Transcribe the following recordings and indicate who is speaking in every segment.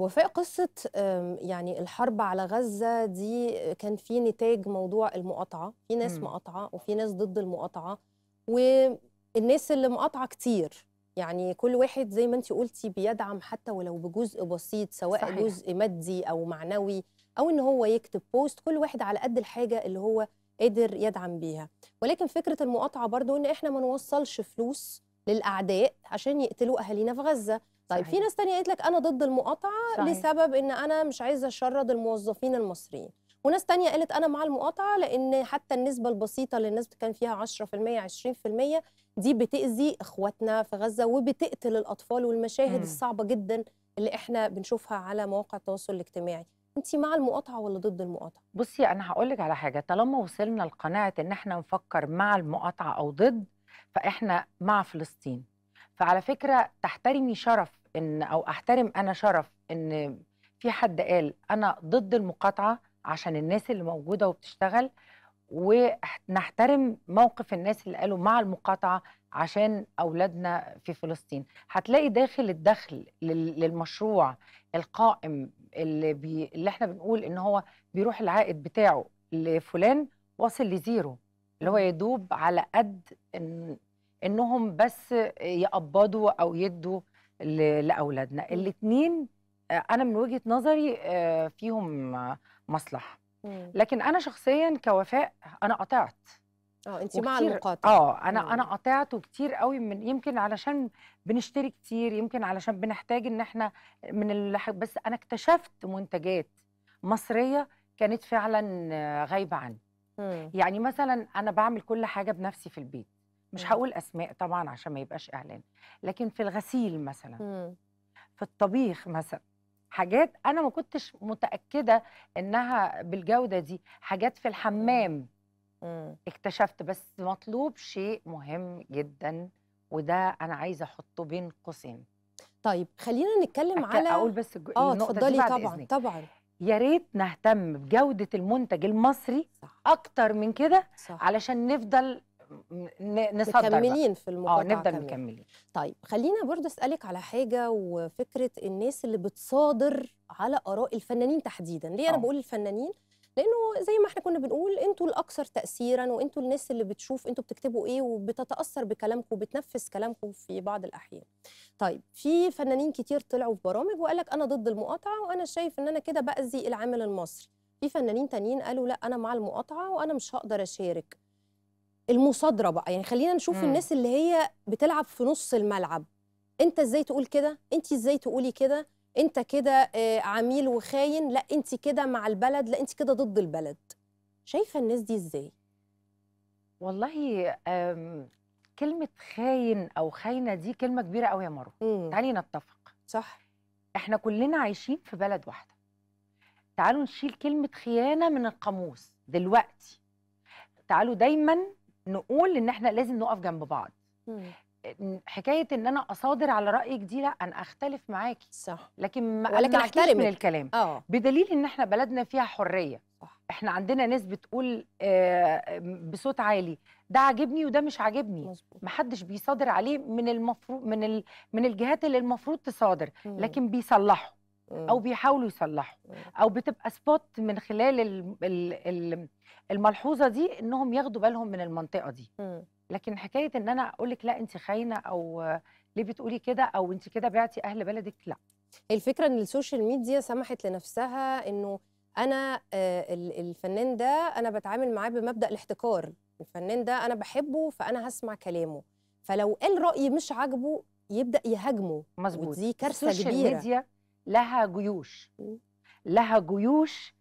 Speaker 1: وفاء قصة يعني الحرب على غزة دي آه، كان في نتاج موضوع المقاطعة في ناس إمم. مقاطعة وفي ناس ضد المقاطعة والناس اللي مقاطعة كتير يعني كل واحد زي ما انت قلتي بيدعم حتى ولو بجزء بسيط سواء صحيح. جزء مادي أو معنوي أو إن هو يكتب بوست كل واحد على قد الحاجة اللي هو قادر يدعم بيها ولكن فكرة المقاطعة برضو إن إحنا ما نوصلش فلوس للاعداء عشان يقتلوا اهالينا في غزه طيب في ناس تانية قالت لك انا ضد المقاطعه صحيح. لسبب ان انا مش عايزه اشرد الموظفين المصريين وناس تانية قالت انا مع المقاطعه لان حتى النسبه البسيطه اللي الناس كان فيها 10% 20% دي بتاذي اخواتنا في غزه وبتقتل الاطفال والمشاهد م. الصعبه جدا اللي احنا بنشوفها على مواقع التواصل الاجتماعي انت مع المقاطعه ولا ضد المقاطعه
Speaker 2: بصي انا هقول لك على حاجه طالما وصلنا لقناعه ان احنا نفكر مع المقاطعه او ضد فاحنا مع فلسطين فعلى فكره تحترمي شرف ان او احترم انا شرف ان في حد قال انا ضد المقاطعه عشان الناس اللي موجوده وبتشتغل ونحترم موقف الناس اللي قالوا مع المقاطعه عشان اولادنا في فلسطين هتلاقي داخل الدخل للمشروع القائم اللي, بي اللي احنا بنقول ان هو بيروح العائد بتاعه لفلان واصل لزيرو اللي هو يدوب على قد إن انهم بس يقبضوا او يدوا لاولادنا الاثنين آه، انا من وجهه نظري آه، فيهم مصلحه لكن انا شخصيا كوفاء انا قطعت
Speaker 1: اه انت مع المقاطعه اه انا مم. انا
Speaker 2: قطعت وكتير قوي من يمكن علشان بنشتري كتير يمكن علشان بنحتاج ان احنا من بس انا اكتشفت منتجات مصريه كانت فعلا آه، غايبه عني مم. يعني مثلا انا بعمل كل حاجه بنفسي في البيت مش مم. هقول اسماء طبعا عشان ما يبقاش اعلان لكن في الغسيل مثلا مم. في الطبيخ مثلا حاجات انا ما كنتش متاكده انها بالجوده دي حاجات في الحمام مم. اكتشفت بس مطلوب شيء مهم جدا وده انا عايزه احطه بين قوسين طيب خلينا
Speaker 1: نتكلم على اقول بس آه، النقطه دي بعد طبعا إذنك. طبعا
Speaker 2: يا ريت نهتم بجوده المنتج المصري صح.
Speaker 1: اكتر من كده علشان نفضل نصدر مكملين في المقاطعه اه نفضل كمان. مكملين طيب خلينا برضه اسالك على حاجه وفكره الناس اللي بتصادر على اراء الفنانين تحديدا ليه أوه. انا آه. بقول الفنانين لانه زي ما احنا كنا بنقول انتوا الاكثر تاثيرا وانتوا الناس اللي بتشوف انتوا بتكتبوا ايه وبتتاثر بكلامكم وبتنفذ كلامكم في بعض الاحيان طيب في فنانين كتير طلعوا في برامج وقال لك انا ضد المقاطعه وانا شايف ان انا كده باذي العامل المصري في فنانين تانيين قالوا لا انا مع المقاطعه وانا مش هقدر اشارك المصادره بقى يعني خلينا نشوف مم. الناس اللي هي بتلعب في نص الملعب انت ازاي تقول كده انت ازاي تقولي كده انت كده آه، عميل وخاين لا انت كده مع البلد لا انت كده ضد البلد شايفه الناس دي ازاي والله كلمه خاين
Speaker 2: او خاينه دي كلمه كبيره قوي يا مروه تعالي نتفق صح احنا كلنا عايشين في بلد واحده تعالوا نشيل كلمه خيانه من القاموس دلوقتي تعالوا دايما نقول ان احنا لازم نقف جنب بعض حكايه ان انا اصادر على رايك دي لا انا اختلف معاكي صح لكن ما ولكن احترم من الكلام أوه. بدليل ان احنا بلدنا فيها حريه صح. احنا عندنا ناس بتقول آه، بصوت عالي ده عاجبني وده مش عاجبني محدش بيصادر عليه من المفروض من ال... من الجهات اللي المفروض تصادر لكن بيصلحوا او بيحاولوا يصلحوا او بتبقى سبوت من خلال الملحوظه دي انهم ياخدوا بالهم من المنطقه دي لكن حكايه ان انا اقول لك لا انت خاينه
Speaker 1: او ليه بتقولي كده او انت كده بعتي اهل بلدك لا الفكره ان السوشيال ميديا سمحت لنفسها انه انا آه، الفنان ده انا بتعامل معاه بمبدا الاحتكار الفنان ده انا بحبه فانا هسمع كلامه فلو قال راي مش عاجبه يبدا يهاجمه مظبوط دي كارثه كبيره السوشيال ميديا لها
Speaker 2: جيوش لها جيوش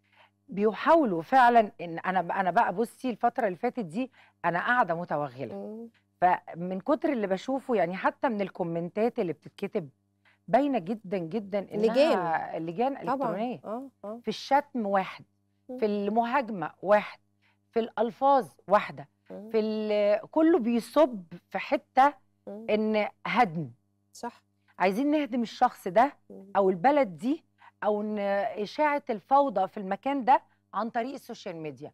Speaker 2: بيحاولوا فعلا ان انا انا بقى بصي الفتره اللي فاتت دي انا قاعده متوغله فمن كتر اللي بشوفه يعني حتى من الكومنتات اللي بتتكتب باينه جدا جدا انها لجان لجان الكترونيه
Speaker 1: آه آه. في
Speaker 2: الشتم واحد في المهاجمه واحد في الالفاظ واحده في كله بيصب في حته ان هدم صح عايزين نهدم الشخص ده او البلد دي او ان اشاعه الفوضى في المكان ده عن طريق السوشيال ميديا